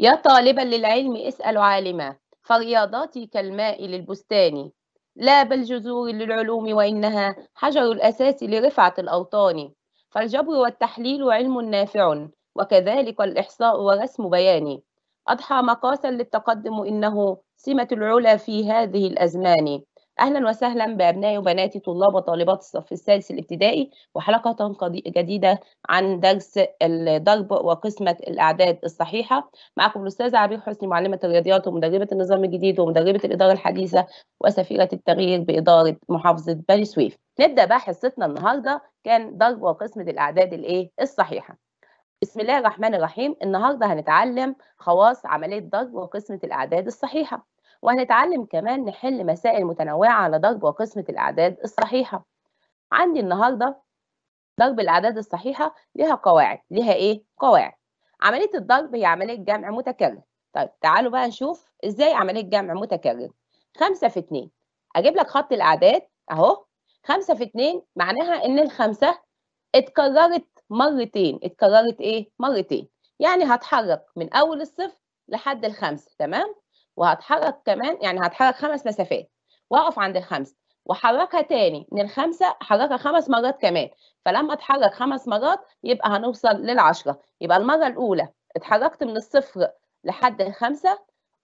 يا طالبا للعلم اسأل عالما فرياضاتي كالماء للبستان لا بل جذور للعلوم وإنها حجر الأساس لرفعة الأوطان فالجبر والتحليل علم نافع وكذلك الإحصاء ورسم بياني أضحى مقاسا للتقدم إنه سمة العلا في هذه الأزمان أهلا وسهلا بأبنائي وبناتي طلاب وطالبات الصف السادس الابتدائي وحلقة جديدة عن درس الضرب وقسمة الأعداد الصحيحة معكم الأستاذة عبير حسني معلمة الرياضيات ومدربة النظام الجديد ومدربة الإدارة الحديثة وسفيرة التغيير بإدارة محافظة بني سويف نبدأ بقى حصتنا النهاردة كان ضرب وقسمة الأعداد الإيه الصحيحة بسم الله الرحمن الرحيم النهارده هنتعلم خواص عملية ضرب وقسمة الأعداد الصحيحة وهنتعلم كمان نحل مسائل متنوعة على ضرب وقسمة الأعداد الصحيحة عندي النهاردة ضرب الأعداد الصحيحة لها قواعد لها إيه؟ قواعد عملية الضرب هي عملية جمع متكرر طيب تعالوا بقى نشوف إزاي عملية جمع متكرر خمسة في اتنين أجيب لك خط الأعداد أهو خمسة في اتنين معناها إن الخمسة اتكررت مرتين اتكررت إيه؟ مرتين يعني هتحرك من أول الصفر لحد الخمسة تمام؟ وهتحرك كمان يعني هتحرك خمس مسافات واقف عند الخمسه واحركها تاني من الخمسه حركها خمس مرات كمان فلما اتحرك خمس مرات يبقى هنوصل للعشره يبقى المره الاولى اتحركت من الصفر لحد الخمسه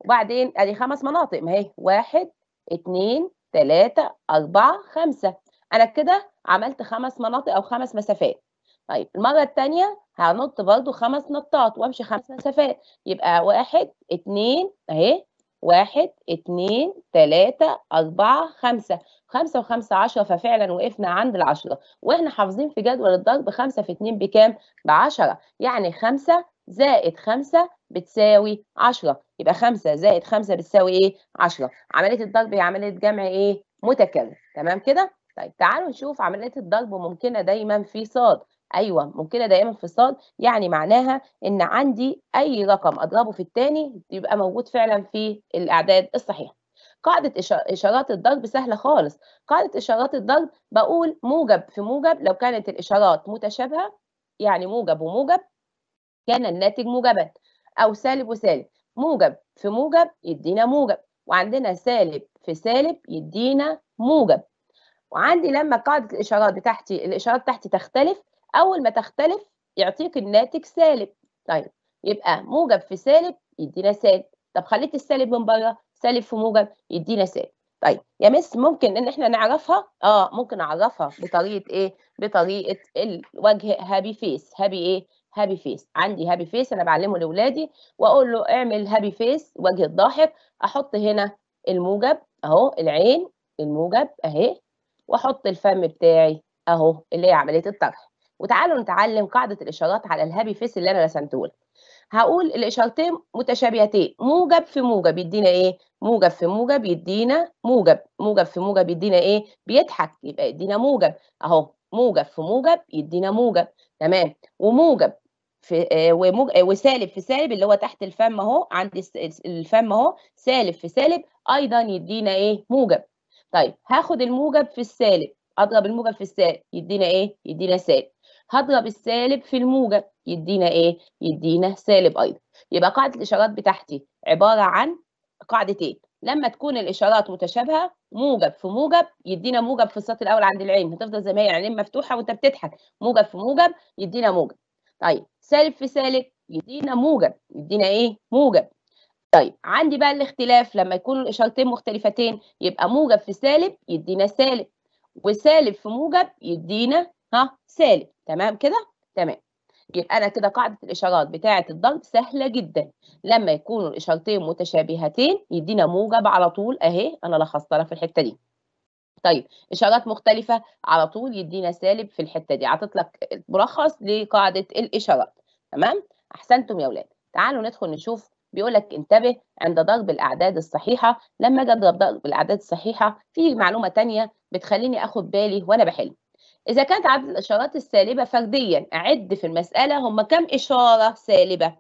وبعدين ادي خمس مناطق ما هي واحد اتنين تلاته اربعه خمسه انا كده عملت خمس مناطق او خمس مسافات طيب المرة الثانيه هنط برضو خمس نطات وامشي خمس مسافات يبقى واحد اتنين اهي واحد اتنين تلاتة أربعة خمسة خمسة وخمسة عشرة ففعلا وقفنا عند العشرة وإحنا حافظين في جدول الضرب خمسة في اتنين بكام؟ بعشرة يعني خمسة زائد خمسة بتساوي عشرة يبقى خمسة زائد خمسة بتساوي إيه؟ عشرة عملية الضرب هي عملية جمع إيه؟ متكرر تمام كده؟ طيب تعالوا نشوف عملية الضرب ممكنة دايما في صاد ايوه ممكنه في انفصال يعني معناها ان عندي اي رقم اضربه في الثاني يبقى موجود فعلا في الاعداد الصحيحه قاعدة إشارات الضرب سهلة خالص قاعدة إشارات الضرب بقول موجب في موجب لو كانت الإشارات متشابهة يعني موجب وموجب كان الناتج موجبا أو سالب وسالب موجب في موجب يدينا موجب وعندنا سالب في سالب يدينا موجب وعندي لما قاعدة الإشارات بتاعتي الإشارات تحتي تختلف اول ما تختلف يعطيك الناتج سالب طيب يبقى موجب في سالب يدينا سالب طب خليت السالب من بره سالب في موجب يدينا سالب طيب يا مس ممكن ان احنا نعرفها اه ممكن اعرفها بطريقه ايه بطريقه الوجه هابي فيس هابي ايه هابي فيس عندي هابي فيس انا بعلمه لاولادي واقول له اعمل هابي فيس وجه الضاحك احط هنا الموجب اهو العين الموجب اهي واحط الفم بتاعي اهو اللي هي عمليه الطرح وتعالوا نتعلم قاعدة الإشارات على الهابي فيس اللي أنا رسمته لك هقول الإشارتين متشابهتين موجب في موجب يدينا إيه؟ موجب في موجب يدينا موجب موجب في موجب يدينا إيه؟ بيضحك يبقى يدينا موجب أهو موجب في موجب يدينا موجب تمام وموجب في آه، وموج... آه، وسالب في سالب اللي هو تحت الفم اهو عند الفم اهو سالب في سالب ايضا يدينا ايه موجب طيب هاخد الموجب في السالب اضرب الموجب في السالب يدينا ايه يدينا سالب هضرب السالب في الموجب يدينا ايه يدينا سالب ايضا يبقى قاعده الاشارات بتاعتي عباره عن قاعدتين إيه؟ لما تكون الاشارات متشابهه موجب في موجب يدينا موجب في السطر الاول عند العين هتفضل زي ما هي العين مفتوحه وانت بتضحك موجب في موجب يدينا موجب طيب سالب في سالب يدينا موجب يدينا ايه موجب طيب عندي بقى الاختلاف لما يكون الاشارتين مختلفتين يبقى موجب في سالب يدينا سالب وسالب في موجب يدينا ها سالب تمام كده تمام يبقى انا كده قاعده الاشارات بتاعه الضرب سهله جدا لما يكونوا الاشارتين متشابهتين يدينا موجب على طول اهي انا لخصت في الحته دي طيب اشارات مختلفه على طول يدينا سالب في الحته دي عطت لك ملخص لقاعده الاشارات تمام احسنتم يا اولاد تعالوا ندخل نشوف بيقول لك انتبه عند ضرب الاعداد الصحيحه لما اجي اضرب ضرب الاعداد الصحيحه في معلومه ثانيه بتخليني اخد بالي وانا بحل إذا كانت عدد الإشارات السالبة فرديا أعد في المسألة هم كم إشارة سالبة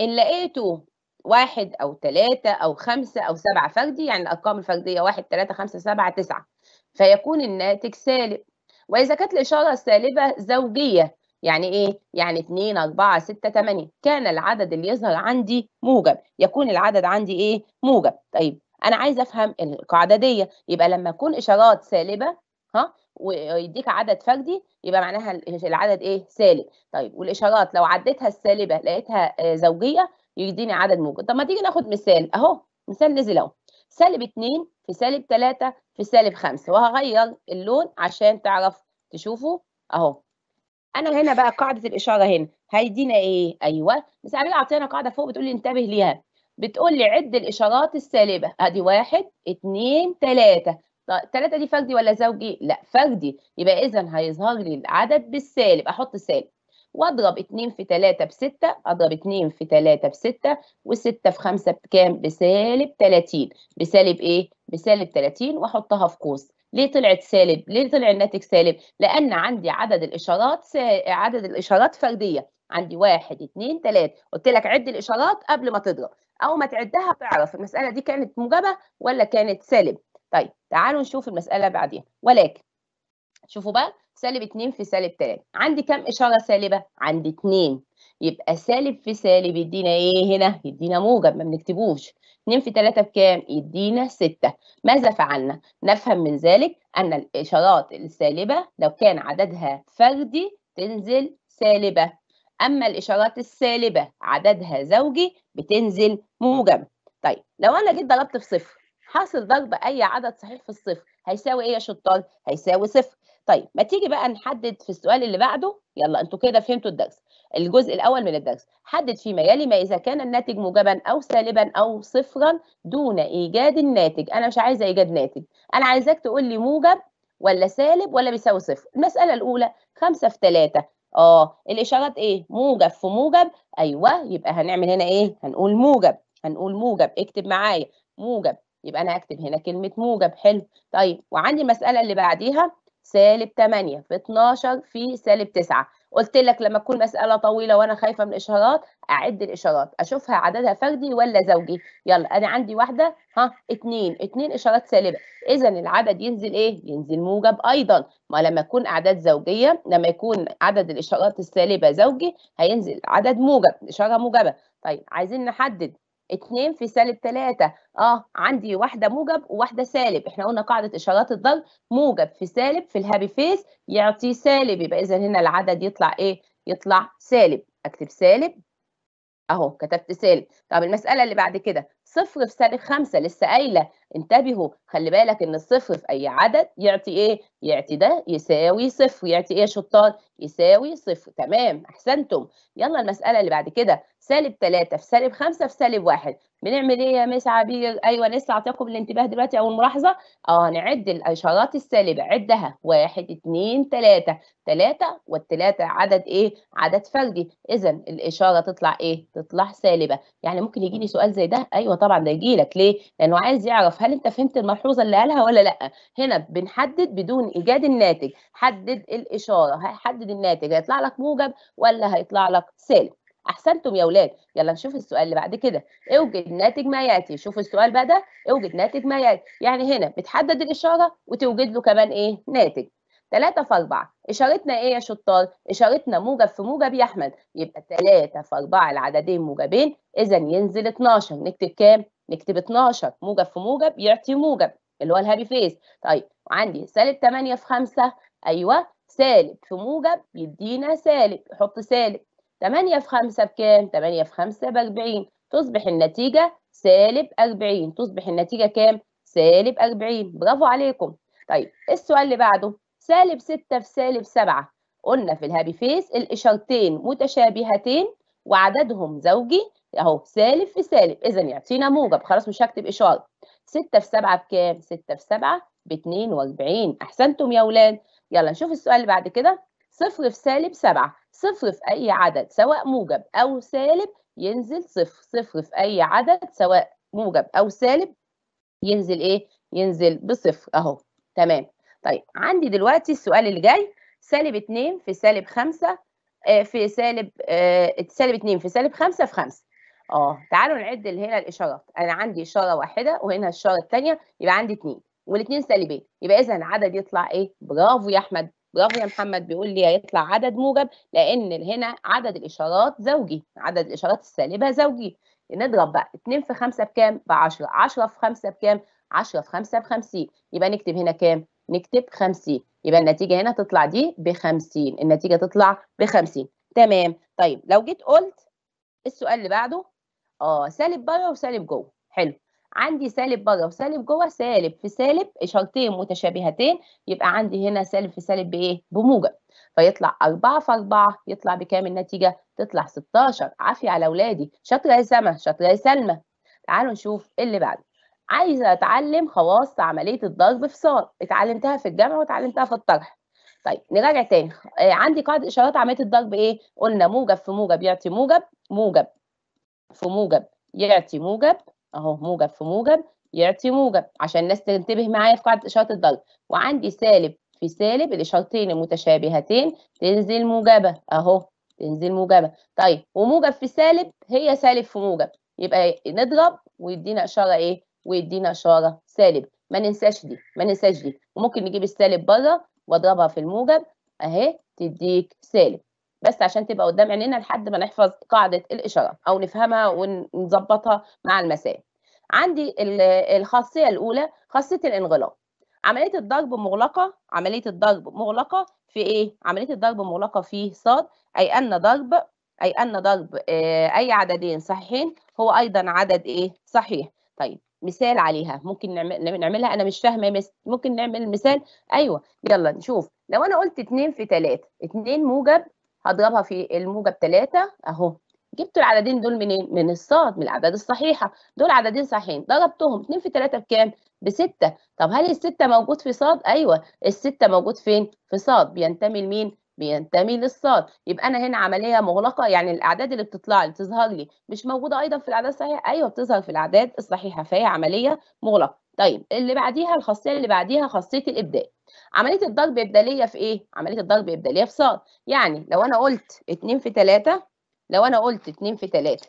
إن لقيتوا واحد أو ثلاثة أو خمسة أو سبعة فردي يعني الأرقام الفردية واحد ثلاثة خمسة سبعة تسعة فيكون الناتج سالب وإذا كانت الإشارة السالبة زوجية يعني إيه؟ يعني اثنين أربعة ستة تمانية كان العدد اللي يظهر عندي موجب يكون العدد عندي إيه؟ موجب طيب أنا عايز أفهم القاعدة دي يبقى لما أكون إشارات سالبة ها ويديك عدد فردي يبقى معناها العدد ايه سالب طيب والاشارات لو عديتها السالبه لقيتها آه، زوجيه يديني عدد موجب طب ما تيجي ناخد مثال اهو مثال نزل اهو سالب 2 في سالب 3 في سالب 5 وهغير اللون عشان تعرف تشوفه اهو انا هنا بقى قاعده الاشاره هنا هيدينا ايه ايوه بس عامل عطينا قاعده فوق بتقول لي انتبه ليها بتقول لي عد الاشارات السالبه ادي واحد اتنين تلاته طيب، الثلاثه دي فردي ولا زوجي لا فردي يبقى اذا هيظهر لي العدد بالسالب احط سالب واضرب 2 في 3 ب 6 اضرب 2 في 3 ب 6 و6 في 5 بكام بسالب 30 بسالب ايه بسالب 30 واحطها في قوس ليه طلعت سالب ليه طلع الناتج سالب لان عندي عدد الاشارات س... عدد الاشارات فرديه عندي 1 2 3 قلت لك عد الاشارات قبل ما تضرب او ما تعدها تعرف المساله دي كانت موجبه ولا كانت سالب طيب تعالوا نشوف المسألة بعديها ولكن شوفوا بقى سالب 2 في سالب 3 عندي كم إشارة سالبة؟ عندي 2 يبقى سالب في سالب يدينا إيه هنا؟ يدينا موجب ما بنكتبوش 2 في 3 بكام؟ يدينا 6 ماذا فعلنا؟ نفهم من ذلك أن الإشارات السالبة لو كان عددها فردي تنزل سالبة أما الإشارات السالبة عددها زوجي بتنزل موجب طيب لو أنا جيت ضربت في صفر حاصل ضرب اي عدد صحيح في الصفر هيساوي ايه يا شطار هيساوي صفر طيب ما تيجي بقى نحدد في السؤال اللي بعده يلا انتوا كده فهمتوا الدرس الجزء الاول من الدرس حدد فيما يلي ما اذا كان الناتج موجبا او سالبا او صفرا دون ايجاد الناتج انا مش عايزه ايجاد ناتج انا عايزاك تقول لي موجب ولا سالب ولا بيساوي صفر المساله الاولى 5 في 3 اه الاشارات ايه موجب في موجب ايوه يبقى هنعمل هنا ايه هنقول موجب هنقول موجب اكتب معايا موجب يبقى أنا هكتب هنا كلمة موجب حلو طيب وعندي المسألة اللي بعديها سالب 8 في 12 في سالب 9 قلت لك لما تكون مسألة طويلة وأنا خايفة من الإشارات أعد الإشارات أشوفها عددها فردي ولا زوجي يلا أنا عندي واحدة ها اتنين اتنين إشارات سالبة إذا العدد ينزل إيه؟ ينزل موجب أيضا ما لما تكون أعداد زوجية لما يكون عدد الإشارات السالبة زوجي هينزل عدد موجب إشارة موجبة طيب عايزين نحدد 2 في سالب 3 اه عندي واحده موجب وواحده سالب احنا قلنا قاعده اشارات الضرب موجب في سالب في الهابي فيس يعطي سالب يبقى اذا هنا العدد يطلع ايه يطلع سالب اكتب سالب اهو كتبت سالب طب المساله اللي بعد كده صفر في سالب 5 لسه قايله انتبهوا خلي بالك ان الصفر في اي عدد يعطي ايه يعطي ده يساوي صفر يعطي ايه شطار يساوي صفر تمام احسنتم يلا المساله اللي بعد كده سالب 3 في سالب 5 في سالب 1 بنعمل ايه يا مس عبير ايوه لسه اعطيكم الانتباه دلوقتي او الملاحظه اه هنعد الاشارات السالبه عدها 1 2 3 3 والثلاثه عدد ايه عدد فردي اذا الاشاره تطلع ايه تطلع سالبه يعني ممكن يجي لي سؤال زي ده ايوه طبعا ده يجي لك ليه لانه عايز يعرف هل انت فهمت الملحوظه اللي قالها ولا لا هنا بنحدد بدون ايجاد الناتج حدد الاشاره هحدد الناتج هيطلع لك موجب ولا هيطلع لك سالب احسنتم يا اولاد يلا نشوف السؤال اللي بعد كده اوجد ناتج ما ياتي شوف السؤال بقى ده اوجد ناتج ما ياتي يعني هنا بتحدد الاشاره وتوجد له كمان ايه ناتج 3 في 4 اشارتنا ايه يا شطار اشارتنا موجب في موجب يا احمد يبقى 3 في 4 العددين موجبين اذا ينزل 12 نكتب كام نكتب 12 موجب في موجب يعطي موجب اللي هو الهابي فيس طيب عندي سالب 8 في 5 ايوه سالب في موجب يدينا سالب حط سالب 8 في 5 بكام 8 في 5 ب 40 تصبح النتيجه سالب 40 تصبح النتيجه كام سالب 40 برافو عليكم طيب السؤال اللي بعده سالب 6 في سالب 7 قلنا في الهابي فيس الاشارتين متشابهتين وعددهم زوجي اهو سالب في سالب اذا يعطينا موجب خلاص مش هكتب اشاره 6 في 7 بكام 6 في 7 ب 42 احسنتم يا اولاد يلا نشوف السؤال اللي بعد كده صفر في سالب 7 صفر في اي عدد سواء موجب او سالب ينزل صفر صفر في اي عدد سواء موجب او سالب ينزل ايه ينزل بصفر اهو تمام طيب عندي دلوقتي السؤال اللي جاي سالب 2 في سالب 5 آه، في سالب آه، سالب 2 في سالب 5 في 5 اه تعالوا نعد هنا الاشارات انا عندي اشاره واحده وهنا الاشاره الثانيه يبقى عندي 2 والاثنين سالبين يبقى اذا العدد يطلع ايه برافو يا احمد برافو يا محمد بيقول لي هيطلع عدد موجب لان هنا عدد الاشارات زوجي عدد الاشارات السالبه زوجي نضرب بقى 2 في 5 بكام ب 10 10 في 5 بكام 10 في 5 ب 50 يبقى نكتب هنا كام نكتب 50 يبقى النتيجه هنا تطلع دي ب 50 النتيجه تطلع ب 50 تمام طيب لو جيت قلت السؤال اللي بعده اه سالب بره وسالب جوه حلو عندي سالب بره وسالب جوه سالب في سالب اشارتين متشابهتين يبقى عندي هنا سالب في سالب بايه بموجب فيطلع 4 في 4 يطلع بكام النتيجه تطلع 16 عافيه على اولادي شاطره يا سما شاطره يا سلمى تعالوا نشوف اللي بعده عايزة أتعلم خواص عملية الضرب في صاد، اتعلمتها في الجمع واتعلمتها في الطرح. طيب نراجع تاني، آه عندي قاعدة إشارات عملية الضرب إيه؟ قُلنا موجب في موجب يعطي موجب، موجب في موجب يعطي موجب، أهو موجب في موجب يعطي موجب، عشان الناس تنتبه معايا في قاعدة إشارة الضرب، وعندي سالب في سالب الإشارتين المتشابهتين تنزل موجبة، أهو تنزل موجبة، طيب وموجب في سالب هي سالب في موجب، يبقى نضرب ويدينا إشارة إيه؟ ويدينا اشاره سالب ما ننساش دي ما ننساش دي وممكن نجيب السالب بره واضربها في الموجب اهي تديك سالب بس عشان تبقى قدام عينينا لحد ما نحفظ قاعده الاشاره او نفهمها ونظبطها مع المسائل عندي الخاصيه الاولى خاصيه الانغلاق عمليه الضرب مغلقه عمليه الضرب مغلقه في ايه عمليه الضرب مغلقه في ص اي ان ضرب اي ان ضرب آه، اي عددين صحيحين هو ايضا عدد ايه صحيح طيب مثال عليها ممكن نعم-، نعم-، نعملها انا مش فاهمه بس ممكن نعمل مثال ايوه يلا نشوف لو انا قلت 2 في 3 2 موجب هضربها في الموجب 3 اهو جبت العددين دول منين من الصاد من الاعداد الصحيحه دول عددين صحيحين ضربتهم 2 في 3 بكام بستة طب هل الستة موجود في صاد ايوه الستة موجود فين في صاد بينتمي لمين بينتمي للصاد يبقى انا هنا عمليه مغلقه يعني الاعداد اللي بتطلع لي بتظهر لي مش موجوده ايضا في الاعداد الصحيحه ايوه بتظهر في الاعداد الصحيحه فهي عمليه مغلقه طيب اللي بعديها الخاصيه اللي بعديها خاصيه الابداء عمليه الضرب ابداليه في ايه عمليه الضرب ابداليه في صاد يعني لو انا قلت 2 في 3 لو انا قلت 2 في 3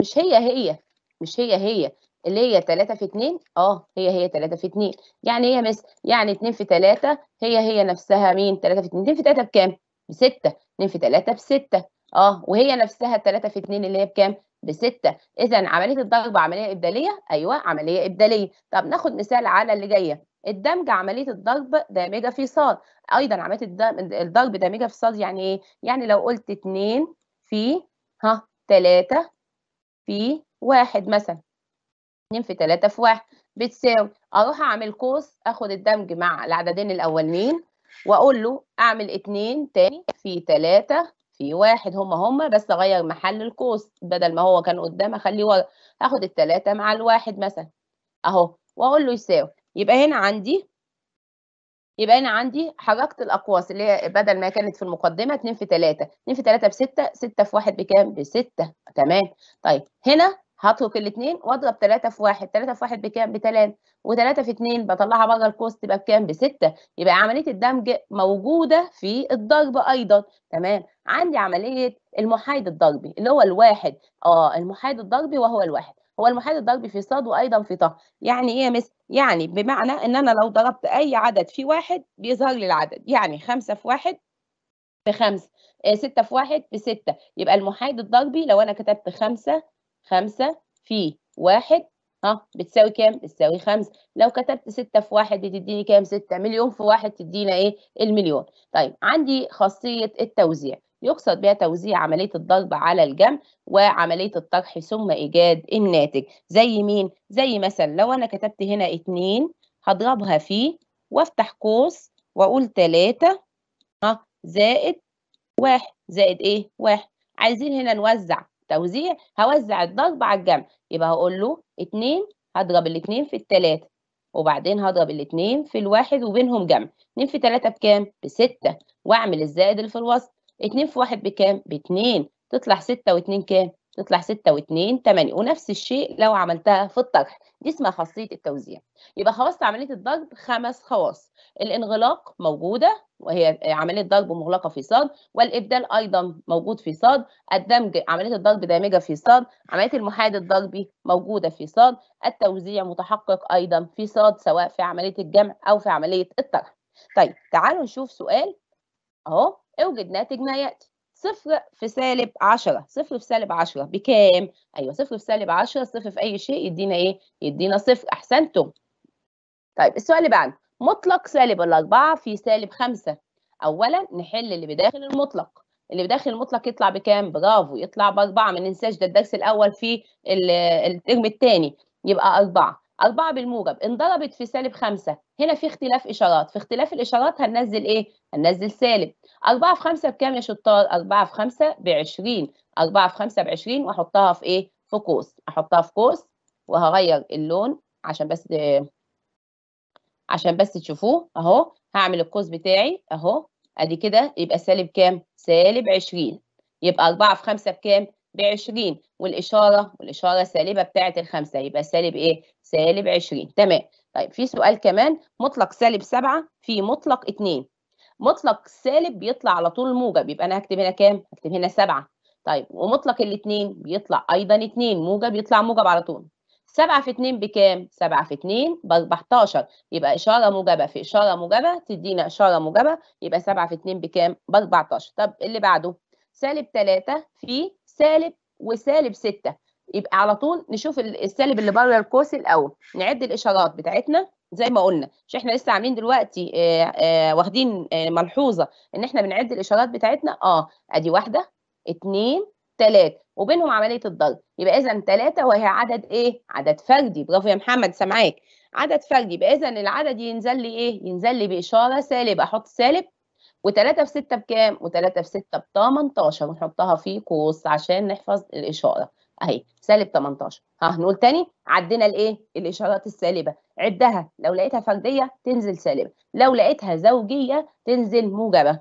مش هي هي مش هي هي اللي هي 3 في 2 اه هي هي 3 في 2 يعني ايه يا مس يعني 2 في 3 هي هي نفسها مين 3 في 2 2 في 3 بكام ب 6 2 في 3 ب 6 اه وهي نفسها 3 في 2 اللي هي بكام ب 6 اذا عمليه الضرب عمليه ابداليه ايوه عمليه ابداليه طب ناخد مثال على اللي جايه الدمج عمليه الضرب دامجه في ص ايضا عمليه الضرب دامجه في ص يعني ايه يعني لو قلت 2 في ها 3 في 1 مثلا 2 في 3 في 1 بتساوي اروح اعمل قوس اخد الدمج مع العددين الاولين واقول له اعمل 2 تاني في 3 في 1 هما هما بس اغير محل القوس بدل ما هو كان قدام اخليه ورا هاخد ال 3 مع الواحد مثلا اهو واقول له يساوي يبقى هنا عندي يبقى انا عندي حركت الاقواس اللي هي بدل ما كانت في المقدمه 2 في 3 2 في 3 ب 6 6 في 1 بكام ب 6 تمام طيب هنا هطلق الاثنين واضرب 3 في 1 3 في 1 بكام ب 3 و3 في 2 بطلعها بره الكوست تبقى بكام ب 6 يبقى عمليه الدمج موجوده في الضرب ايضا تمام عندي عمليه المحايد الضربي اللي هو الواحد اه المحايد الضربي وهو الواحد هو المحايد الضربي في صاد وايضا في ط يعني ايه يا مس يعني بمعنى ان انا لو ضربت اي عدد في واحد بيظهر لي العدد يعني 5 في 1 بخمسة 6 آه، في 1 بستة يبقى المحايد الضربي لو انا كتبت 5 خمسة في واحد ها بتساوي كام؟ بتساوي خمسة لو كتبت ستة في واحد تديني كام ستة مليون في واحد تدينا ايه المليون طيب عندي خاصية التوزيع يقصد بها توزيع عملية الضرب على الجمع وعملية الطرح ثم إيجاد الناتج زي مين؟ زي مثلا لو أنا كتبت هنا اتنين هضربها في وافتح قوس وأقول تلاتة ها زائد واحد زائد ايه؟ واحد عايزين هنا نوزع التوزيع هوزع الضرب على الجمع يبقى هقول له 2 هضرب ال 2 في ال 3 وبعدين هضرب ال 2 في الواحد وبينهم جمع 2 في 3 بكام؟ ب 6 واعمل الزائد اللي في الوسط 2 في 1 بكام؟ ب 2 تطلع 6 و2 كام؟ تطلع ستة واتنين تمانية ونفس الشيء لو عملتها في الطرح دي اسمها خاصية التوزيع يبقى خلصت عملية الضرب خمس خواص الانغلاق موجودة وهي عملية ضرب مغلقة في صاد والإبدال أيضا موجود في صاد الدمج عملية الضرب دامجة في صاد عملية المحايد الضربي موجودة في صاد التوزيع متحقق أيضا في صاد سواء في عملية الجمع أو في عملية الطرح طيب تعالوا نشوف سؤال أهو اوجد ناتج ما يأتي صفر في سالب 10 صفر في سالب 10 بكام ايوه صفر في سالب 10 صفر في اي شيء يدينا ايه يدينا صفر احسنتم طيب السؤال اللي بعده مطلق سالب الأربعة في سالب خمسة أولا نحل اللي بداخل المطلق اللي بداخل المطلق يطلع بكام؟ برافو يطلع بأربعة ما ننساش ده الدرس الأول في الترم الثاني يبقى أربعة أربعة بالموجب انضربت في سالب خمسة هنا في اختلاف إشارات في اختلاف الإشارات هننزل إيه؟ هننزل سالب أربعة في خمسة بكام يا شطار؟ أربعة في خمسة بعشرين أربعة في خمسة بعشرين وأحطها في إيه؟ في قوس أحطها في قوس وهغير اللون عشان بس عشان بس تشوفوه أهو هعمل القوس بتاعي أهو أدي كده يبقى سالب كام؟ سالب عشرين يبقى أربعة في خمسة بكام؟ ب 20 والاشاره والاشاره سالبه بتاعه الخمسه يبقى سالب ايه؟ سالب 20 تمام طيب في سؤال كمان مطلق سالب 7 في مطلق 2 مطلق سالب بيطلع على طول موجب يبقى انا هكتب هنا كام؟ هكتب هنا 7 طيب ومطلق الاثنين بيطلع ايضا 2 موجب يطلع موجب على طول 7 في 2 بكام؟ 7 في 2 ب 14 يبقى إشارة موجبة في إشارة موجبة تدينا إشارة موجبة يبقى 7 في 2 بكام؟ ب 14 طب اللي بعده سالب 3 في سالب وسالب 6 يبقى على طول نشوف السالب اللي بره القوس الاول نعد الاشارات بتاعتنا زي ما قلنا مش احنا لسه عاملين دلوقتي اه اه واخدين اه ملحوظه ان احنا بنعد الاشارات بتاعتنا اه ادي واحده اتنين تلاتة وبينهم عمليه الضرب يبقى اذا تلاتة وهي عدد ايه عدد فردي برافو يا محمد سامعاك عدد فردي يبقى اذا العدد ينزل لي ايه ينزل لي باشاره سالب احط سالب و3 في 6 بكام؟ و3 في 6 ب 18 ونحطها في قوس عشان نحفظ الإشارة أهي سالب 18 ها هنقول تاني عدينا الإيه؟ الإشارات السالبة عدها لو لقيتها فردية تنزل سالبة لو لقيتها زوجية تنزل موجبة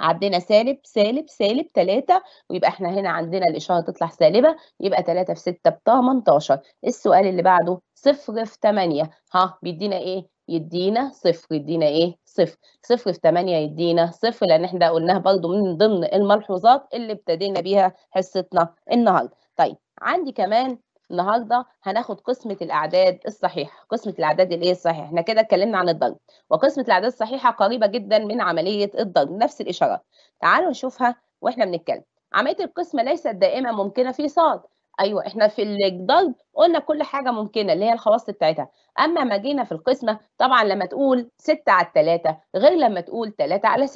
عدينا سالب سالب سالب 3 ويبقى احنا هنا عندنا الاشاره تطلع سالبه يبقى 3 في 6 ب 18 السؤال اللي بعده صفر في 8 ها بيدينا ايه يدينا صفر يدينا ايه صفر صفر في 8 يدينا صفر لان احنا قلناها برضو من ضمن الملحوظات اللي ابتدينا بيها حصتنا النهارده طيب عندي كمان النهارده هناخد قسمه الاعداد الصحيحه قسمه الاعداد الايه الصحيحه احنا كده اتكلمنا عن الضرب وقسمه الاعداد الصحيحه قريبه جدا من عمليه الضرب نفس الاشارات تعالوا نشوفها واحنا بنتكلم عمليه القسمه ليست دائما ممكنه في صاد أيوه، إحنا في الجدار قُلنا كل حاجة ممكنة، اللي هي الخواص بتاعتها، أمّا ما جينا في القسمة طبعًا لمّا تقول 6 علي ال3 غير لمّا تقول 3 على 6،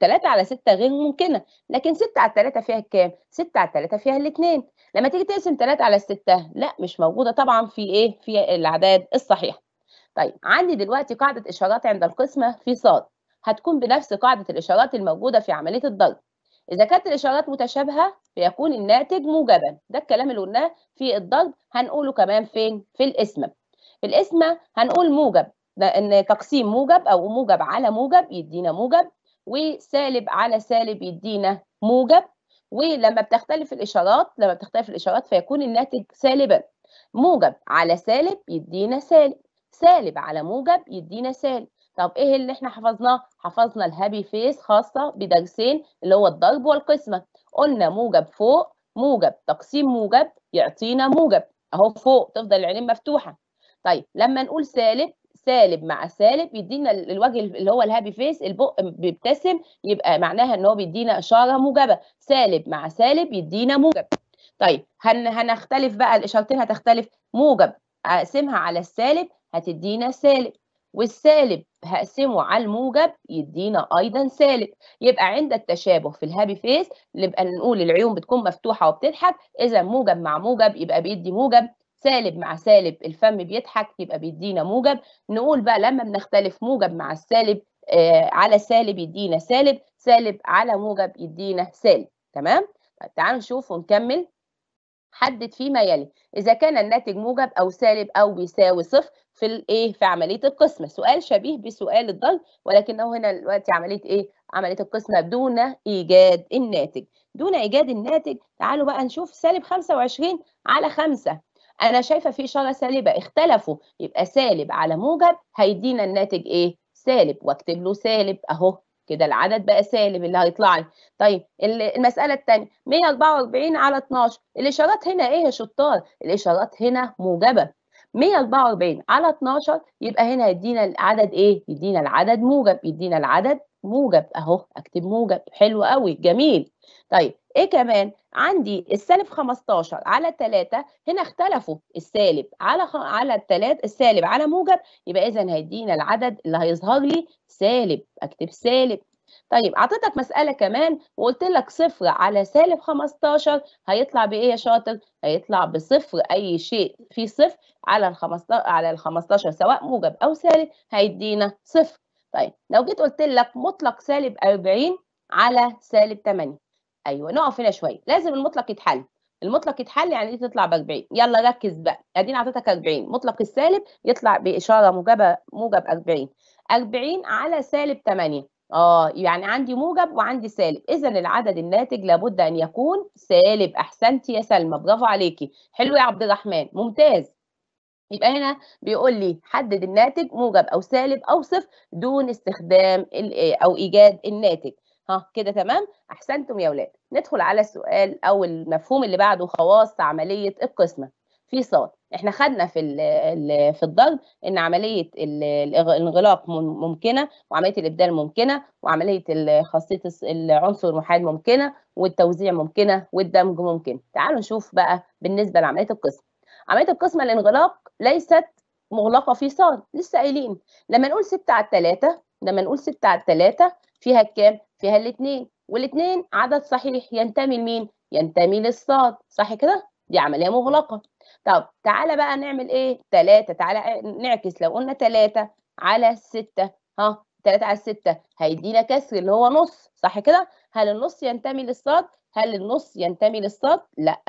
3 على 6 غير ممكنة، لكن 6 علي ال3 فيها الكام؟ 6 علي ال3 فيها الاثنين لمّا تيجي تقسم 3 علي ال6 لأ، مش موجودة طبعًا في إيه، في الأعداد الصحيحة. طيب، عندي دلوقتي قاعدة إشارات عند القسمة في ص، هتكون بنفس قاعدة الإشارات الموجودة في عملية الضرب. إذا كانت الإشارات متشابهة بيكون الناتج موجبا ده الكلام اللي قلناه في الضرب هنقوله كمان فين؟ في الاسم الاسم هنقول موجب لأن تقسيم موجب أو موجب على موجب يدينا موجب وسالب على سالب يدينا موجب ولما بتختلف الإشارات لما بتختلف الإشارات فيكون الناتج سالبا موجب على سالب يدينا سالب سالب على موجب يدينا سالب طب ايه اللي احنا حفظناه حفظنا الهابي فيس خاصه بدرسين اللي هو الضرب والقسمه قلنا موجب فوق موجب تقسيم موجب يعطينا موجب اهو فوق تفضل العينين مفتوحه طيب لما نقول سالب سالب مع سالب يدينا الوجه اللي هو الهابي فيس البق بيبتسم يبقى معناها ان هو بيدينا اشاره موجبه سالب مع سالب يدينا موجب طيب هن هنختلف بقى الاشارتين هتختلف موجب اقسمها على السالب هتدينا سالب والسالب هقسمه على الموجب يدينا ايضا سالب يبقى عند التشابه في الهابي فيس نبقى نقول العيون بتكون مفتوحه وبتضحك اذا موجب مع موجب يبقى بيدي موجب سالب مع سالب الفم بيضحك يبقى بيدينا موجب نقول بقى لما بنختلف موجب مع السالب آه على سالب يدينا سالب سالب على موجب يدينا سالب تمام طيب تعالوا نشوف ونكمل حدد فيما يلي إذا كان الناتج موجب أو سالب أو بيساوي صفر في الايه في عمليه القسمه سؤال شبيه بسؤال الضرب ولكنه هنا دلوقتي عمليه ايه عمليه القسمه دون ايجاد الناتج دون ايجاد الناتج تعالوا بقى نشوف سالب 25 على 5 انا شايفه في اشاره سالبه اختلفوا يبقى سالب على موجب هيدينا الناتج ايه سالب واكتب له سالب اهو كده العدد بقى سالب اللي هيطلع لي طيب المساله الثانيه 144 على 12 الاشارات هنا ايه يا شطار الاشارات هنا موجبه 144 على 12 يبقى هنا يدينا العدد ايه يدينا العدد موجب يدينا العدد موجب اهو اكتب موجب حلو قوي جميل طيب ايه كمان عندي السالب 15 على 3 هنا اختلفوا السالب على خ... على الثلاث السالب على موجب يبقى اذا هيدينا العدد اللي هيظهر لي سالب اكتب سالب طيب اعطيتك مساله كمان وقلت لك صفر على سالب 15 هيطلع بايه يا شاطر هيطلع بصفر اي شيء في صفر على ال 15 على ال 15 سواء موجب او سالب هيدينا صفر طيب لو جيت قلت لك مطلق سالب 40 على سالب 8 ايوه نقف هنا شويه لازم المطلق يتحل المطلق يتحل يعني دي إيه تطلع ب 40 يلا ركز بقى ادينا اعطيتك 40 مطلق السالب يطلع باشاره موجبه موجب 40 40 على سالب 8 اه يعني عندي موجب وعندي سالب اذا العدد الناتج لابد ان يكون سالب احسنتي يا سلمى برافو عليكي حلو يا عبد الرحمن ممتاز يبقى هنا بيقول لي حدد الناتج موجب او سالب او صفر دون استخدام آه، او ايجاد الناتج ها كده تمام احسنتم يا اولاد ندخل على السؤال او المفهوم اللي بعده خواص عمليه القسمه في صوت احنا خدنا في في الضرب ان عمليه الانغلاق ممكنه وعمليه الابدال ممكنه وعمليه خاصيه العنصر المحايد ممكنه والتوزيع ممكنه والدمج ممكن تعالوا نشوف بقى بالنسبه لعمليه القسم عمليه القسم الانغلاق ليست مغلقه في صار لسه قايلين لما نقول 6 على 3 لما نقول 6 على 3 فيها الكام فيها الاثنين والاثنين عدد صحيح ينتمي لمين ينتمي للصاد صح كده دي عمليه مغلقه طب تعالى بقى نعمل ايه 3 تعالى إيه؟ نعكس لو قلنا 3 على 6 ها 3 على 6 هيدينا كسر اللي هو نص صح كده هل النص ينتمي للصاد هل النص ينتمي للصاد لا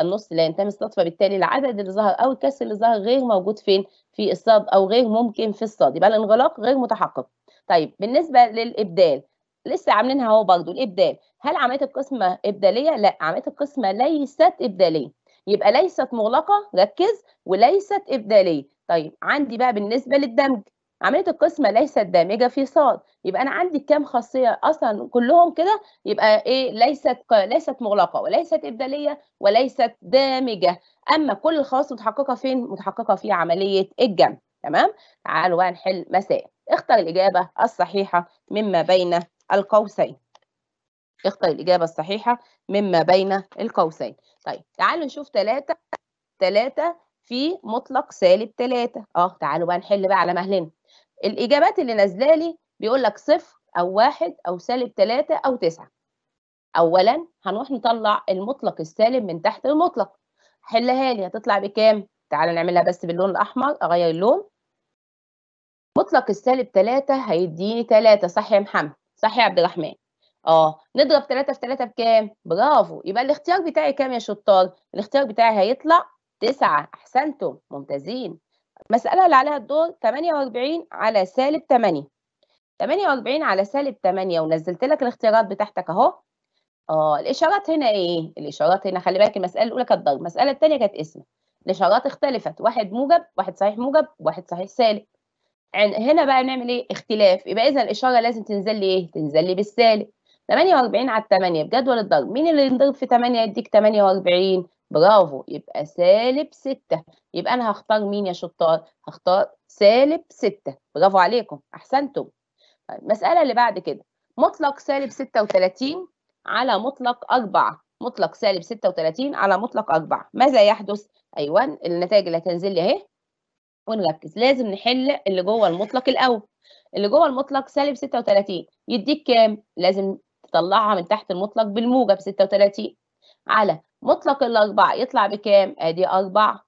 النص لا ينتمي للصاد فبالتالي العدد اللي ظهر او الكسر اللي ظهر غير موجود فين في الصاد او غير ممكن في الصاد يبقى الانغلاق غير متحقق طيب بالنسبه للابدال لسه عاملينها اهو برضه الابدال هل عمليه القسمه ابداليه لا عمليه القسمه ليست ابداليه يبقى ليست مغلقه ركز وليست ابداليه طيب عندي بقى بالنسبه للدمج عمليه القسمه ليست دامجه في صاد يبقى انا عندي كام خاصيه اصلا كلهم كده يبقى ايه ليست ليست مغلقه وليست ابداليه وليست دامجه اما كل الخواص متحققه فين متحققه في عمليه الجمع تمام تعالوا بقى نحل مسائل اختر الاجابه الصحيحه مما بين القوسين اختر الإجابة الصحيحة مما بين القوسين طيب تعالوا نشوف ثلاثة ثلاثة في مطلق سالب ثلاثة اه تعالوا بقى نحل بقى على مهلنا الإجابات اللي نازلة لي بيقول لك صفر أو واحد أو سالب ثلاثة أو تسعة أولا هنروح نطلع المطلق السالب من تحت المطلق حلها لي هتطلع بكام؟ تعالى نعملها بس باللون الأحمر أغير اللون مطلق السالب تلاتة هيديني تلاتة صح يا محمد صح يا عبد الرحمن آه، نضرب 3 في 3 بكام؟ برافو، يبقى الاختيار بتاعي كام يا شطار؟ الاختيار بتاعي هيطلع 9 أحسنتم ممتازين. المسألة اللي عليها الدور 48 على سالب 8. 48 على سالب 8 ونزلت لك الاختيارات بتاعتك أهو. آه الإشارات هنا إيه؟ الإشارات هنا خلي بالك المسألة الأولى كانت ضرب، المسألة الثانية كانت اسم. الإشارات اختلفت، واحد موجب، واحد صحيح موجب، واحد صحيح سالب. هنا بقى نعمل إيه؟ اختلاف، يبقى إذا الإشارة لازم تنزل لي إيه؟ تنزل لي بالسالب. 48 على 8 بجدول الضرب مين اللي ينضرب في 8 يديك 48 برافو يبقى سالب 6 يبقى انا هختار مين يا شطار هختار سالب 6 برافو عليكم احسنتم المساله طيب، اللي بعد كده مطلق سالب 36 على مطلق 4 مطلق سالب 36 على مطلق 4 ماذا يحدث ايوه النتائج اللي هتنزل لي اهي ونركز لازم نحل اللي جوه المطلق الاول اللي جوه المطلق سالب 36 يديك كام لازم بتطلعها من تحت المطلق بالموجب 36 على مطلق الأربعة يطلع بكام؟ أدي أربعة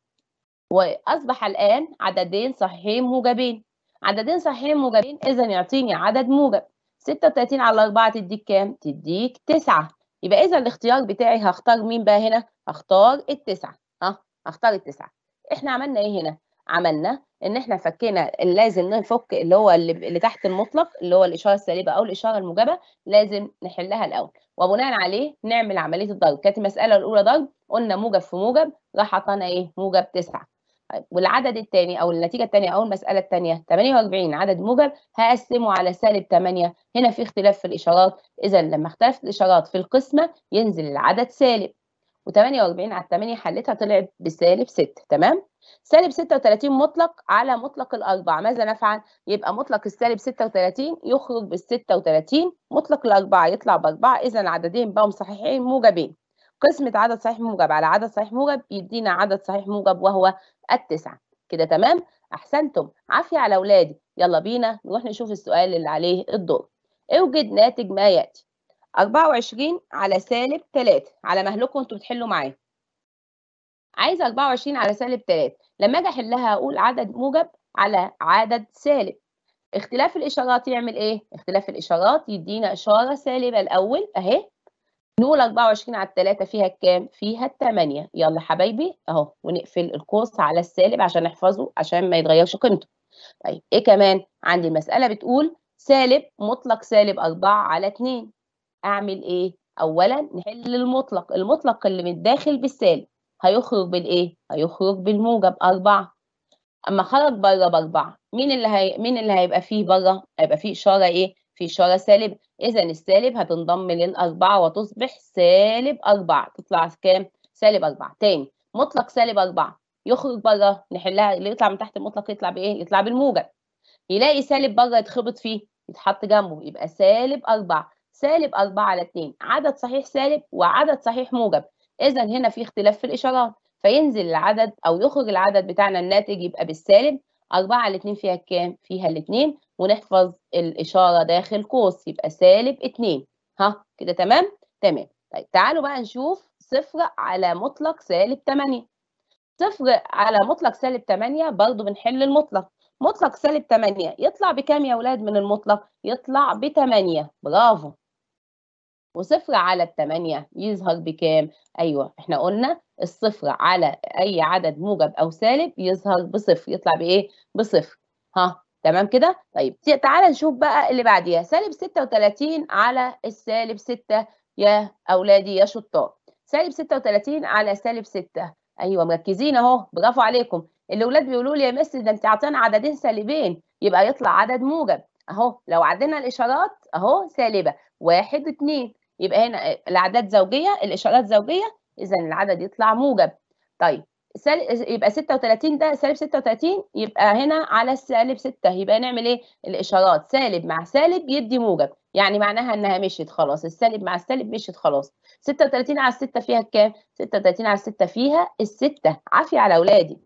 وأصبح الآن عددين صحيحين موجبين عددين صحيحين موجبين إذا يعطيني عدد موجب 36 على 4 تديك كام؟ تديك 9 يبقى إذا الاختيار بتاعي هختار مين بقى هنا؟ هختار التسعة أه هختار التسعة إحنا عملنا إيه هنا؟ عملنا ان احنا فكينا لازم نفك اللي هو اللي, اللي تحت المطلق اللي هو الاشاره السالبه او الاشاره الموجبه لازم نحلها الاول وبناء عليه نعمل عمليه الضرب كانت المساله الاولى ضرب قلنا موجب في موجب راح اعطانا ايه موجب 9 طيب، والعدد الثاني او النتيجه الثانيه او المساله الثانيه 48 عدد موجب هقسمه على سالب 8 هنا في اختلاف في الاشارات اذا لما اختلفت الاشارات في القسمه ينزل العدد سالب و48 على 8 حلتها طلعت بسالب 6 تمام سالب 36 مطلق على مطلق الأربعة ماذا نفعل؟ يبقى مطلق السالب 36 يخرج بال 36 مطلق الأربعة يطلع بأربعة إذا عددين بقوا صحيحين موجبين قسمة عدد صحيح موجب على عدد صحيح موجب يدينا عدد صحيح موجب وهو التسعة كده تمام؟ أحسنتم عافية على أولادي يلا بينا نروح نشوف السؤال اللي عليه الدور اوجد ناتج ما يأتي 24 على سالب 3 على مهلكم انتوا بتحلوا معايا عايزه 24 على سالب 3 لما اجي احلها اقول عدد موجب على عدد سالب اختلاف الاشارات يعمل ايه اختلاف الاشارات يدينا اشاره سالبه الاول اهي نقول 24 على 3 فيها الكام فيها ال 8 يلا حبايبي اهو ونقفل القوس على السالب عشان نحفظه عشان ما يتغيرش قيمته طيب ايه كمان عندي المساله بتقول سالب مطلق سالب 4 على 2 اعمل ايه اولا نحل المطلق المطلق اللي من الداخل بالسالب هيخرج بالايه هيخرج بالموجب أربعة اما خرج بره بأربعة مين اللي هي... مين اللي هيبقى فيه بره هيبقى فيه اشاره ايه في اشاره سالب اذا السالب هتنضم للأربعة وتصبح سالب أربعة تطلع كام سالب أربعة تاني مطلق سالب أربعة يخرج بره نحلها اللي يطلع من تحت المطلق يطلع بايه يطلع بالموجب يلاقي سالب بره يتخبط فيه يتحط جنبه يبقى سالب أربعة سالب 4 على 2 عدد صحيح سالب وعدد صحيح موجب اذا هنا في اختلاف في الاشارات فينزل العدد او يخرج العدد بتاعنا الناتج يبقى بالسالب 4 على 2 فيها كام فيها ال2 ونحفظ الاشاره داخل قوس يبقى سالب 2 ها كده تمام تمام طيب تعالوا بقى نشوف صفر على مطلق سالب 8 صفر على مطلق سالب 8 برضو بنحل المطلق مطلق سالب 8 يطلع بكام يا اولاد من المطلق يطلع ب 8 برافو وصفر على الثمانية يظهر بكام؟ أيوه إحنا قلنا الصفر على أي عدد موجب أو سالب يظهر بصفر يطلع بإيه؟ بصفر ها تمام كده؟ طيب تعالى نشوف بقى اللي بعديها سالب 36 على السالب 6 يا أولادي يا شطار سالب 36 على سالب 6 أيوه مركزين أهو برافو عليكم الأولاد بيقولوا لي يا مس ده أنت أعطينا عددين سالبين يبقى يطلع عدد موجب أهو لو عدينا الإشارات أهو سالبة واحد اتنين يبقى هنا الاعداد زوجيه الاشارات زوجيه اذا العدد يطلع موجب طيب سال... يبقى 36 ده سالب 36 يبقى هنا على السالب 6 يبقى نعمل ايه الاشارات سالب مع سالب يدي موجب يعني معناها انها مشيت خلاص السالب مع السالب مشيت خلاص 36 على 6 فيها كام 36 على 6 فيها الستة عافيه على اولادي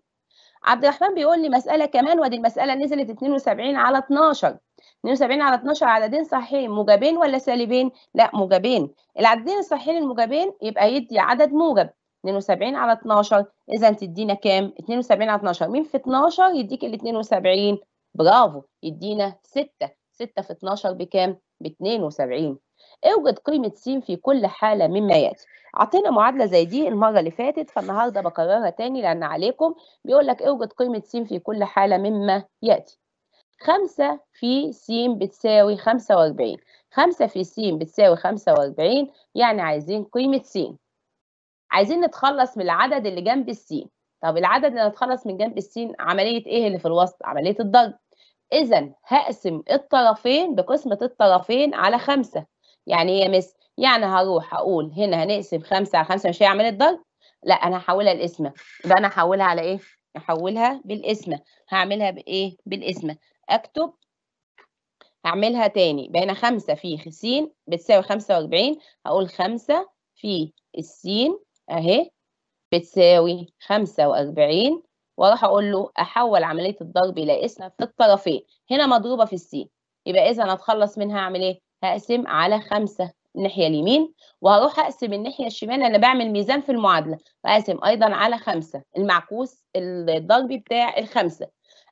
عبد الرحمن بيقول لي مساله كمان ودي المساله نزلت 72 على 12 72 على 12 عددين صحيحين موجبين ولا سالبين؟ لا موجبين العددين الصحيحين الموجبين يبقى يدي عدد موجب 72 على 12 اذا تدينا كام؟ 72 على 12 مين في 12 يديك ال 72 برافو يدينا 6 6 في 12 بكام؟ ب 72 اوجد قيمة س في كل حالة مما يأتي اعطينا معادلة زي دي المرة اللي فاتت فالنهاردة بكررها تاني لأن عليكم بيقول لك اوجد قيمة س في كل حالة مما يأتي خمسة في س بتساوي خمسة وأربعين خمسة في س بتساوي خمسة وأربعين يعني عايزين قيمة س عايزين نتخلص من العدد اللي جنب السين طب العدد اللي نتخلص من جنب السين عملية إيه اللي في الوسط؟ عملية الضرب إذا هقسم الطرفين بقسمة الطرفين على خمسة يعني إيه يا مس؟ يعني هروح أقول هنا هنقسم خمسة على خمسة مش هي عملية ضرب؟ لا أنا هحولها لقسمة يبقى أنا هحولها على إيه؟ هحولها بالقسمة هعملها بإيه؟ بالقسمة اكتب هعملها تاني بقينا خمسة في س بتساوي خمسة وأربعين هقول خمسة في الس أهي بتساوي خمسة وأربعين وراح أقول له أحول عملية الضرب إلى اسم في الطرفين هنا مضروبة في الس يبقى إذا أتخلص منها أعمل إيه؟ هقسم على خمسة الناحية اليمين وهروح أقسم الناحية الشمال أنا بعمل ميزان في المعادلة وأقسم أيضا على خمسة المعكوس الضربي بتاع الخمسة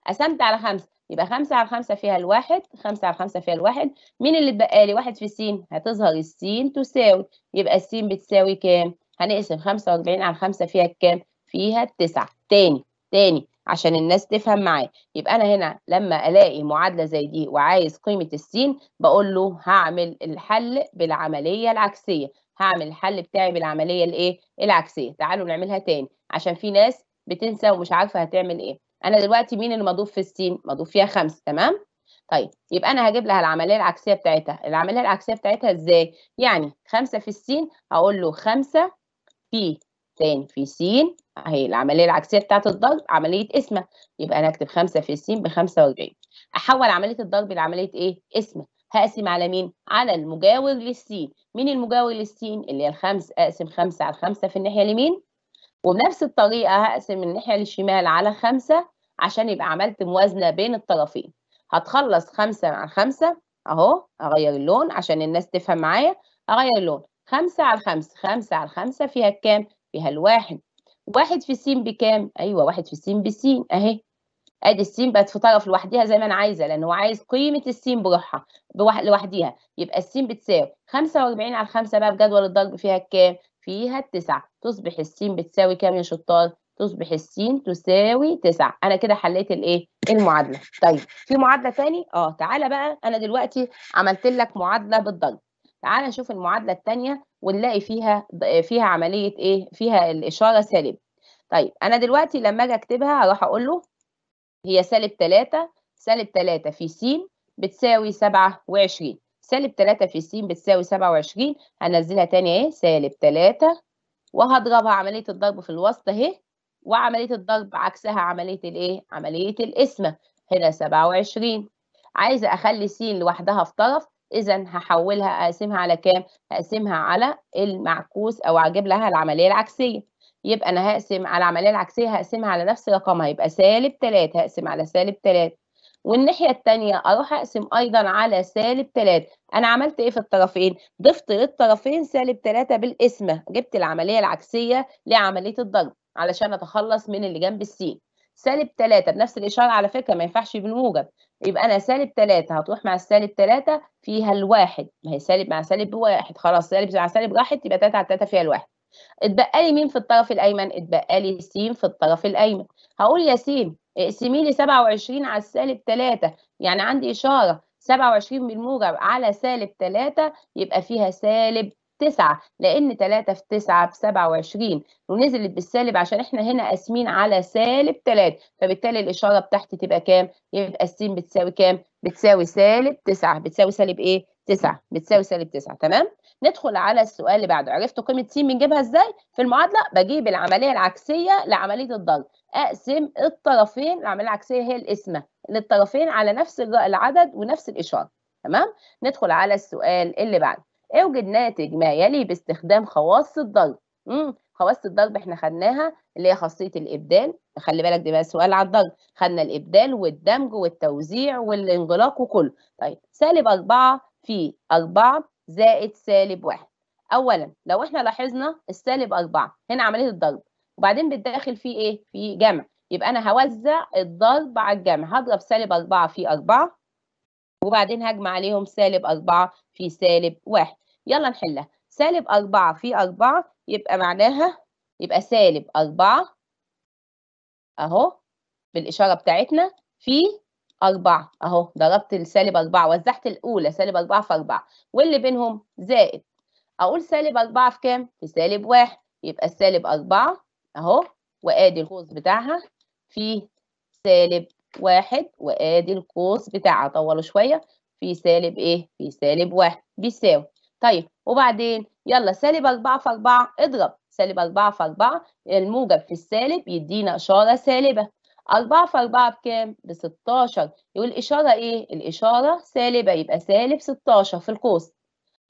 قسمت على خمسة يبقى خمسة على خمسة فيها الواحد خمسة على خمسة فيها الواحد مين اللي اتبقى لي واحد في السين هتظهر السين تساوي يبقى السين بتساوي كام هنقسم خمسة وأربعين على خمسة فيها كام فيها التسعة تاني تاني عشان الناس تفهم معايا يبقى أنا هنا لما ألاقي معادلة زي دي وعايز قيمة السين بقول له هعمل الحل بالعملية العكسية هعمل الحل بتاعي بالعملية الإيه العكسية تعالوا نعملها تاني عشان في ناس بتنسى ومش عارفة هتعمل إيه انا دلوقتي مين اللي مضوف في السين مضوف فيها خمسة تمام طيب يبقى انا هجيب لها العمليه العكسيه بتاعتها العمليه العكسيه بتاعتها ازاي يعني خمسة في السين هقول له خمسة في تاني في سين اهي العمليه العكسيه بتاعت الضرب عمليه قسمه يبقى انا اكتب خمسه في السين ب 45 احول عمليه الضرب لعمليه ايه قسمه هقسم على مين على المجاور للسين مين المجاور للسين اللي هي الخمس اقسم خمسه على خمسه في الناحيه اليمين وبنفس الطريقة هقسم الناحية الشمال على خمسة عشان يبقى عملت موازنة بين الطرفين هتخلص خمسة على خمسة أهو أغير اللون عشان الناس تفهم معايا أغير اللون خمسة على خمسة خمسة على خمسة فيها كام؟ فيها الواحد واحد في س بكام؟ أيوه واحد في س بسين أهي ادي السين بقت في طرف لوحديها زي ما انا عايزه لان هو عايز قيمه السين بروحها لوحديها يبقى السين بتساوي 45 على 5 بقى بجدول الضرب فيها كام؟ فيها التسعة تصبح السين بتساوي كام يا شطار؟ تصبح السين تساوي تسعة أنا كده حليت الإيه؟ المعادلة طيب في معادلة تاني؟ أه تعالى بقى أنا دلوقتي عملت لك معادلة بالضرب تعالى نشوف المعادلة التانية ونلاقي فيها فيها عملية إيه؟ فيها الإشارة سالب طيب أنا دلوقتي لما أجي أكتبها هروح أقول له هي سالب 3 سالب 3 في س بتساوي 27 سالب 3 في س بتساوي 27 هنزلها تاني اهي سالب 3 وهضربها عملية الضرب في الوسط اهي وعملية الضرب عكسها عملية الايه؟ عملية القسمة هنا 27 عايزة أخلي س لوحدها في طرف إذا هحولها أقسمها على كام؟ هقسمها على المعكوس أو هجيب لها العملية العكسية يبقى أنا هقسم على العملية العكسية هقسمها على نفس رقمها يبقى سالب 3 هقسم على سالب 3 والناحية التانية أروح أقسم أيضا على سالب 3 أنا عملت إيه في الطرفين؟ ضفت للطرفين سالب 3 بالقسمة جبت العملية العكسية لعملية الضرب علشان أتخلص من اللي جنب السين سالب 3 بنفس الإشارة على فكرة ما ينفعش بالموجب يبقى أنا سالب 3 هتروح مع السالب 3 فيها الواحد ما هي سالب مع سالب بواحد خلاص سالب مع سالب راحت يبقى 3 على 3 فيها الواحد اتبقى لي مين في الطرف الايمن اتبقى لي س في الطرف الايمن هقول يا س اقسمي لي 27 على السالب 3 يعني عندي اشاره 27 بالموجب على سالب 3 يبقى فيها سالب 9 لان 3 في 9 في 27 ونزلت بالسالب عشان احنا هنا قاسمين على سالب 3 فبالتالي الاشاره بتاعتي تبقى كام؟ يبقى السين بتساوي كام؟ بتساوي سالب 9 بتساوي سالب ايه؟ 9 بتساوي سالب 9 تمام؟ ندخل على السؤال اللي بعده عرفتوا قيمه س بنجيبها ازاي؟ في المعادله بجيب العمليه العكسيه لعمليه الضرب اقسم الطرفين العمليه العكسيه هي القسمه للطرفين على نفس العدد ونفس الاشاره تمام ندخل على السؤال اللي بعده اوجد ناتج ما يلي باستخدام خواص الضرب امم خواص الضرب احنا خدناها اللي هي خاصيه الابدال خلي بالك ده بقى سؤال على الضرب خدنا الابدال والدمج والتوزيع والانغلاق وكله طيب سالب 4 في 4 زائد سالب 1 اولا لو احنا لاحظنا السالب 4 هنا عمليه الضرب وبعدين بالداخل في ايه في جمع يبقى انا هوزع الضرب على الجمع هضرب سالب 4 في 4 وبعدين هجمع عليهم سالب 4 في سالب 1 يلا نحلها سالب 4 في 4 يبقى معناها يبقى سالب 4 اهو بالاشاره بتاعتنا في 4 اهو ضربت السالب 4 وزعت الاولى سالب 4 في 4 واللي بينهم زائد اقول سالب 4 في كام؟ في سالب 1 يبقى سالب 4 اهو وادي القوس بتاعها في سالب واحد وادي القوس بتاعها طولوا شويه في سالب ايه في سالب واحد بيساوي طيب وبعدين يلا سالب اربعه في اربعه اضرب سالب اربعه في اربعه الموجب في السالب يدينا اشاره سالبه اربعه في اربعه بكام؟ بستاشر يقول الاشاره ايه؟ الاشاره سالبه يبقى سالب ستاشر في القوس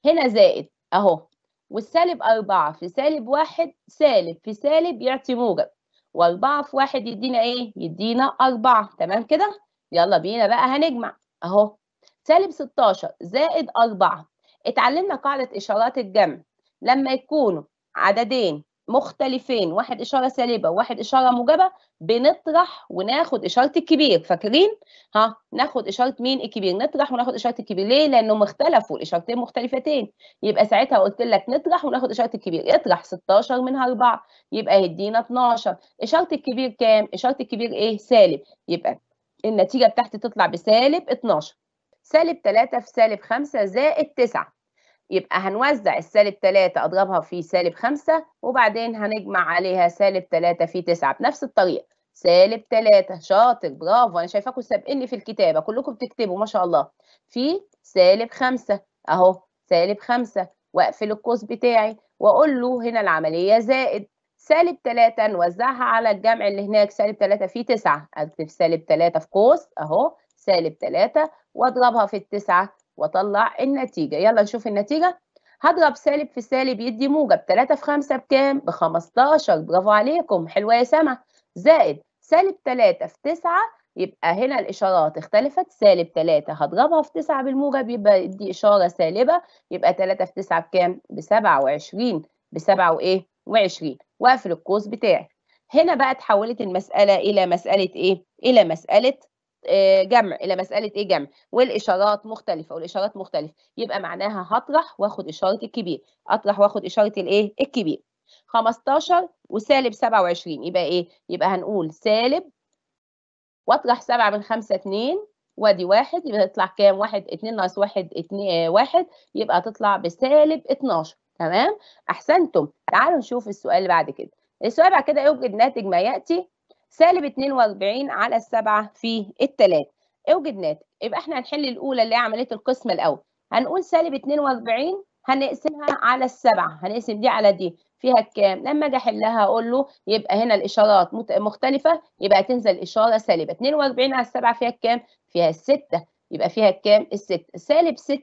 هنا زائد اهو والسالب أربعة في سالب واحد سالب في سالب يعطي موجب وأربعة في واحد يدينا إيه؟ يدينا أربعة تمام كده؟ يلا بينا بقى هنجمع أهو سالب 16 زائد أربعة اتعلمنا قاعدة إشارات الجمع لما يكونوا عددين مختلفين واحد إشارة سالبة وواحد إشارة موجبة بنطرح وناخد إشارة الكبير فاكرين؟ ها ناخد إشارة مين الكبير نطرح وناخد إشارة الكبير ليه؟ لأنهم اختلفوا الإشارتين مختلفتين يبقى ساعتها قلت لك نطرح وناخد إشارة الكبير اطرح 16 منها 4 يبقى يدينا 12 إشارة الكبير كام؟ إشارة الكبير إيه؟ سالب يبقى النتيجة بتاعتي تطلع بسالب 12 سالب 3 في سالب 5 زائد 9 يبقى هنوزع السالب 3 أضربها في سالب 5 وبعدين هنجمع عليها سالب 3 في 9 بنفس الطريقة سالب 3 شاطر برافو أنا شايفاكم سابقني في الكتابة كلكم بتكتبوا ما شاء الله في سالب 5 أهو سالب 5 وأقفل القوس بتاعي وأقول له هنا العملية زائد سالب 3 نوزعها على الجمع اللي هناك سالب 3 في 9 أكتب سالب 3 في قوس أهو سالب 3 وأضربها في التسعة واطلع النتيجه يلا نشوف النتيجه هضرب سالب في سالب يدي موجب 3 في 5 بكام ب 15 برافو عليكم حلوه يا سما زائد سالب 3 في 9 يبقى هنا الإشارات اختلفت سالب 3 هضربها في 9 بالموجب يبقى يدي إشارة سالبة يبقى 3 في 9 بكام؟ ب 27 ب 7 وإيه؟ و20 وأقفل القوس بتاعي. هنا بقى تحولت المسألة إلى مسألة إيه؟ إلى مسألة آه، جمع الى مساله ايه جمع والاشارات مختلفه والاشارات مختلفه يبقى معناها هطرح واخد اشاره الكبير اطرح واخد اشاره الايه الكبير 15 وسالب 27 يبقى ايه يبقى هنقول سالب واطرح 7 من 5 2 وادي 1 يبقى تطلع كام 1 2 ناقص 1 2 1 يبقى تطلع بسالب 12 تمام احسنتم تعالوا نشوف السؤال اللي بعد كده السؤال بعد كده يوجد ناتج ما ياتي سالب 42 على 7 في التلاتة اوجد ناتج يبقى احنا هنحل الاولى اللي هي عمليه القسم الاول هنقول سالب 42 هنقسمها على السبعه هنقسم دي على دي فيها كام لما اجي احلها اقول له يبقى هنا الاشارات مختلفه يبقى تنزل اشاره سالبه 42 على 7 فيها كام فيها 6 يبقى فيها كام ال6 سالب 6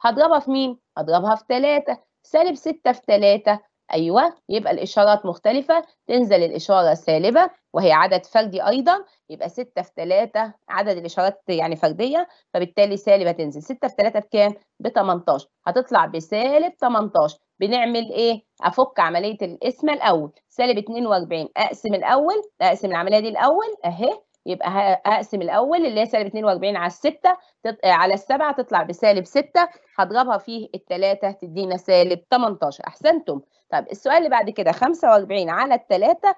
هضربها في مين هضربها في 3 سالب 6 في 3 ايوه يبقى الاشارات مختلفه تنزل الاشاره سالبه وهي عدد فردي ايضا يبقى 6 في 3 عدد الاشارات يعني فرديه فبالتالي سالبه تنزل 6 في 3 بكام؟ ب 18 هتطلع بسالب 18 بنعمل ايه؟ افك عمليه القسمه الاول سالب 42 اقسم الاول اقسم العمليه دي الاول اهي يبقى هقسم الاول اللي هي سالب 42 على الستة على 7 تطلع بسالب 6 هضربها فيه الثلاثة تدينا سالب 18 احسنتم طب السؤال اللي بعد كده 45 على الثلاثة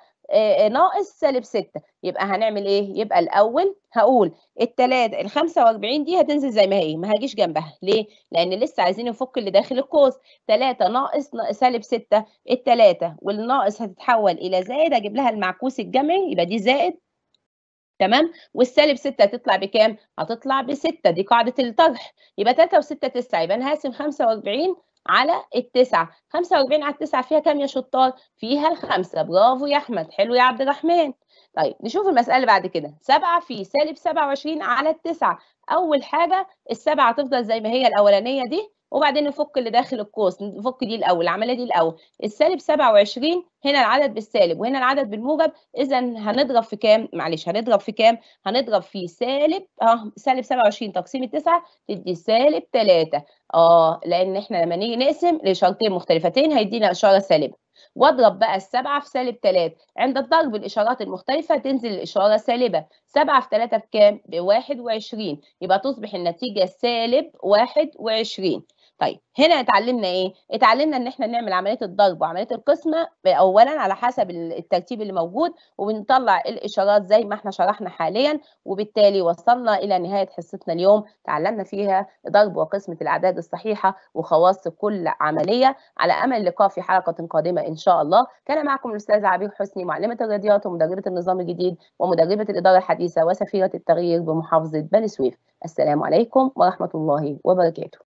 ناقص سالب 6 يبقى هنعمل ايه يبقى الاول هقول الثلاثه ال 45 دي هتنزل زي ما هي ما هاجيش جنبها ليه لان لسه عايزين نفك اللي داخل القوس 3 ناقص سالب 6 الثلاثه والناقص هتتحول الى زائد اجيب لها المعكوس الجمعي يبقى دي زائد تمام والسالب 6 هتطلع بكام هتطلع ب 6 دي قاعده الطرح يبقى 3 و6 9 يبقى انا هقسم 45 على التسعة 45 على التسعة فيها كام يا شطار فيها الخمسة برافو يا احمد حلو يا عبد الرحمن طيب نشوف المسألة اللي بعد كده 7 في سالب 27 على التسعة أول حاجة السبعة هتفضل زي ما هي الأولانية دي وبعدين نفك اللي داخل القوس نفك دي الاول العمليه دي الاول السالب 27 هنا العدد بالسالب وهنا العدد بالموجب اذا هنضرب في كام معلش هنضرب في كام هنضرب في سالب اه سالب 27 تقسيم التسعة تدي سالب 3 اه لان احنا لما نيجي نقسم لشرطين مختلفتين هيدينا اشاره سالبه واضرب بقى السبعة في سالب 3 عند الضرب الإشارات المختلفة تنزل الإشارة سالبة سبعة في 3 بكام؟ بواحد وعشرين يبقى تصبح النتيجة سالب وعشرين طيب هنا اتعلمنا ايه؟ اتعلمنا ان احنا نعمل عمليه الضرب وعمليه القسمه اولا على حسب الترتيب اللي موجود وبنطلع الاشارات زي ما احنا شرحنا حاليا وبالتالي وصلنا الى نهايه حصتنا اليوم تعلمنا فيها ضرب وقسمه الاعداد الصحيحه وخواص كل عمليه على امل اللقاء في حلقه قادمه ان شاء الله كان معكم الاستاذ عبير حسني معلمه الرياضيات ومدربه النظام الجديد ومدربه الاداره الحديثه وسفيره التغيير بمحافظه بني سويف السلام عليكم ورحمه الله وبركاته